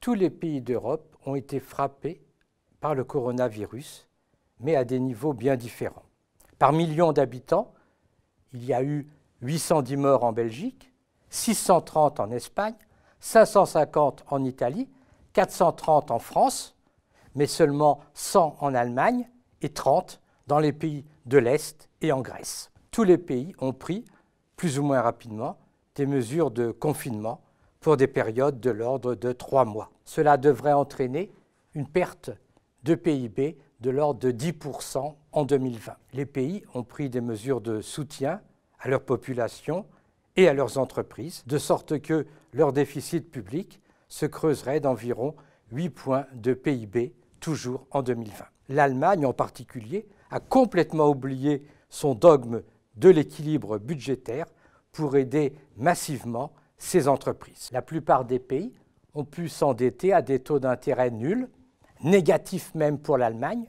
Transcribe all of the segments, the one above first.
tous les pays d'Europe ont été frappés par le coronavirus, mais à des niveaux bien différents. Par million d'habitants, il y a eu 810 morts en Belgique, 630 en Espagne, 550 en Italie, 430 en France, mais seulement 100 en Allemagne et 30 dans les pays de l'Est et en Grèce. Tous les pays ont pris, plus ou moins rapidement, des mesures de confinement pour des périodes de l'ordre de trois mois. Cela devrait entraîner une perte de PIB de l'ordre de 10% en 2020. Les pays ont pris des mesures de soutien à leur population et à leurs entreprises, de sorte que leur déficit public se creuserait d'environ 8 points de PIB toujours en 2020. L'Allemagne en particulier a complètement oublié son dogme de l'équilibre budgétaire pour aider massivement ces entreprises. La plupart des pays ont pu s'endetter à des taux d'intérêt nuls, négatifs même pour l'Allemagne,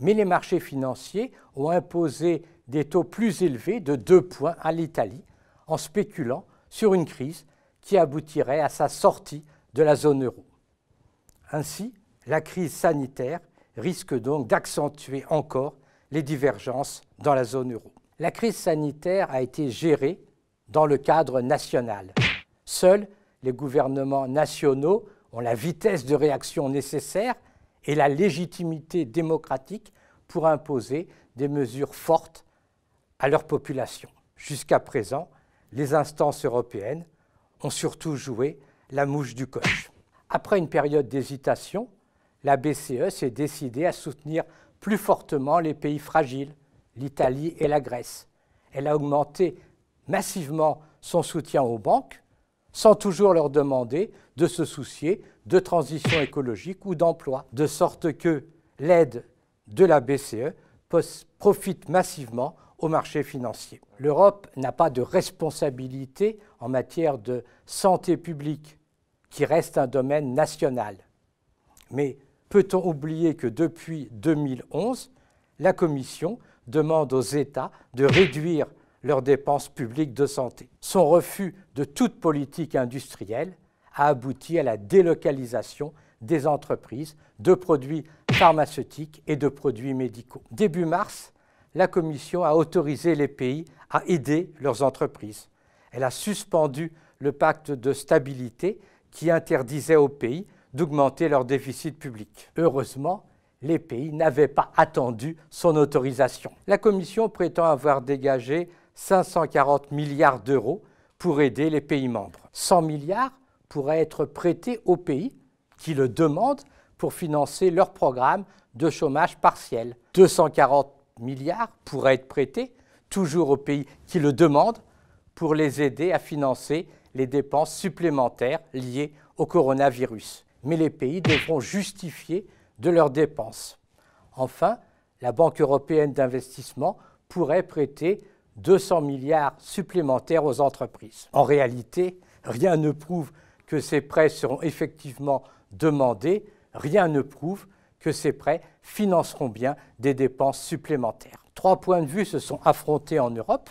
mais les marchés financiers ont imposé des taux plus élevés de 2 points à l'Italie en spéculant sur une crise qui aboutirait à sa sortie de la zone euro. Ainsi, la crise sanitaire risque donc d'accentuer encore les divergences dans la zone euro. La crise sanitaire a été gérée dans le cadre national. Seuls les gouvernements nationaux ont la vitesse de réaction nécessaire et la légitimité démocratique pour imposer des mesures fortes à leur population. Jusqu'à présent, les instances européennes ont surtout joué la mouche du coche. Après une période d'hésitation, la BCE s'est décidée à soutenir plus fortement les pays fragiles, l'Italie et la Grèce. Elle a augmenté massivement son soutien aux banques, sans toujours leur demander de se soucier de transition écologique ou d'emploi, de sorte que l'aide de la BCE profite massivement aux marchés financiers. L'Europe n'a pas de responsabilité en matière de santé publique, qui reste un domaine national. Mais peut-on oublier que depuis 2011, la Commission demande aux États de réduire leurs dépenses publiques de santé. Son refus de toute politique industrielle a abouti à la délocalisation des entreprises de produits pharmaceutiques et de produits médicaux. Début mars, la Commission a autorisé les pays à aider leurs entreprises. Elle a suspendu le pacte de stabilité qui interdisait aux pays d'augmenter leur déficit public. Heureusement, les pays n'avaient pas attendu son autorisation. La Commission prétend avoir dégagé 540 milliards d'euros pour aider les pays membres. 100 milliards pourraient être prêtés aux pays qui le demandent pour financer leur programme de chômage partiel. 240 milliards pourraient être prêtés toujours aux pays qui le demandent pour les aider à financer les dépenses supplémentaires liées au coronavirus. Mais les pays devront justifier de leurs dépenses. Enfin, la Banque européenne d'investissement pourrait prêter 200 milliards supplémentaires aux entreprises. En réalité, rien ne prouve que ces prêts seront effectivement demandés, rien ne prouve que ces prêts financeront bien des dépenses supplémentaires. Trois points de vue se sont affrontés en Europe.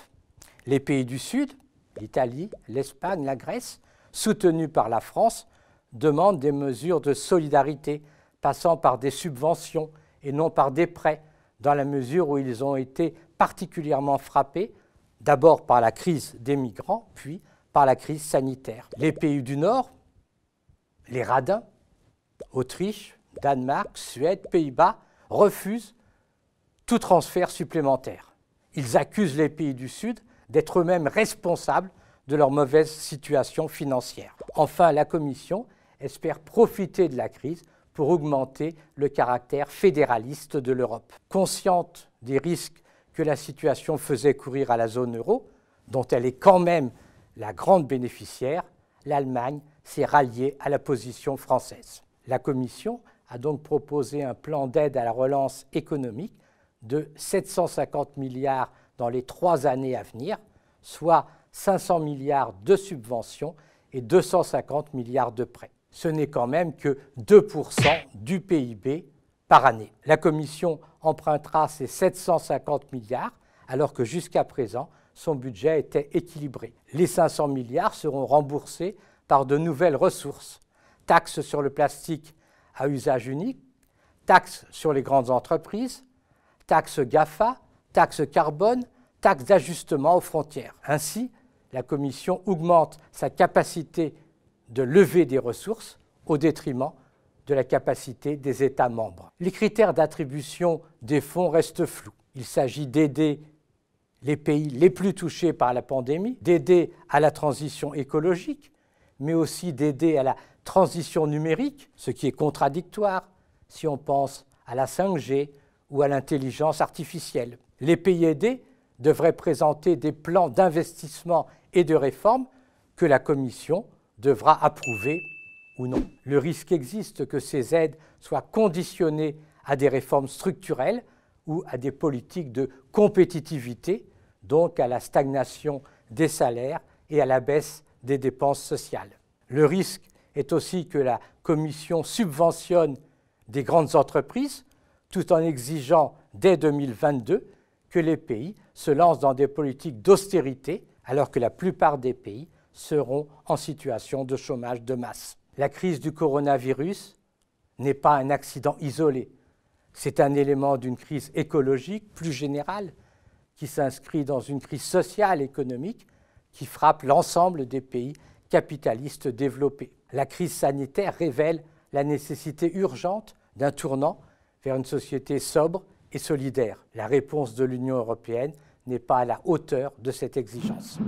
Les pays du Sud, l'Italie, l'Espagne, la Grèce, soutenus par la France, demandent des mesures de solidarité passant par des subventions et non par des prêts dans la mesure où ils ont été particulièrement frappés, d'abord par la crise des migrants, puis par la crise sanitaire. Les pays du Nord, les radins, Autriche, Danemark, Suède, Pays-Bas, refusent tout transfert supplémentaire. Ils accusent les pays du Sud d'être eux-mêmes responsables de leur mauvaise situation financière. Enfin, la Commission espère profiter de la crise pour augmenter le caractère fédéraliste de l'Europe. Consciente des risques que la situation faisait courir à la zone euro, dont elle est quand même la grande bénéficiaire, l'Allemagne s'est ralliée à la position française. La Commission a donc proposé un plan d'aide à la relance économique de 750 milliards dans les trois années à venir, soit 500 milliards de subventions et 250 milliards de prêts ce n'est quand même que 2% du PIB par année. La Commission empruntera ses 750 milliards, alors que jusqu'à présent, son budget était équilibré. Les 500 milliards seront remboursés par de nouvelles ressources. Taxes sur le plastique à usage unique, taxes sur les grandes entreprises, taxes GAFA, taxes carbone, taxes d'ajustement aux frontières. Ainsi, la Commission augmente sa capacité de lever des ressources au détriment de la capacité des États membres. Les critères d'attribution des fonds restent flous. Il s'agit d'aider les pays les plus touchés par la pandémie, d'aider à la transition écologique, mais aussi d'aider à la transition numérique, ce qui est contradictoire si on pense à la 5G ou à l'intelligence artificielle. Les pays aidés devraient présenter des plans d'investissement et de réforme que la Commission devra approuver ou non. Le risque existe que ces aides soient conditionnées à des réformes structurelles ou à des politiques de compétitivité, donc à la stagnation des salaires et à la baisse des dépenses sociales. Le risque est aussi que la Commission subventionne des grandes entreprises tout en exigeant dès 2022 que les pays se lancent dans des politiques d'austérité alors que la plupart des pays seront en situation de chômage de masse. La crise du coronavirus n'est pas un accident isolé, c'est un élément d'une crise écologique plus générale qui s'inscrit dans une crise sociale et économique qui frappe l'ensemble des pays capitalistes développés. La crise sanitaire révèle la nécessité urgente d'un tournant vers une société sobre et solidaire. La réponse de l'Union européenne n'est pas à la hauteur de cette exigence.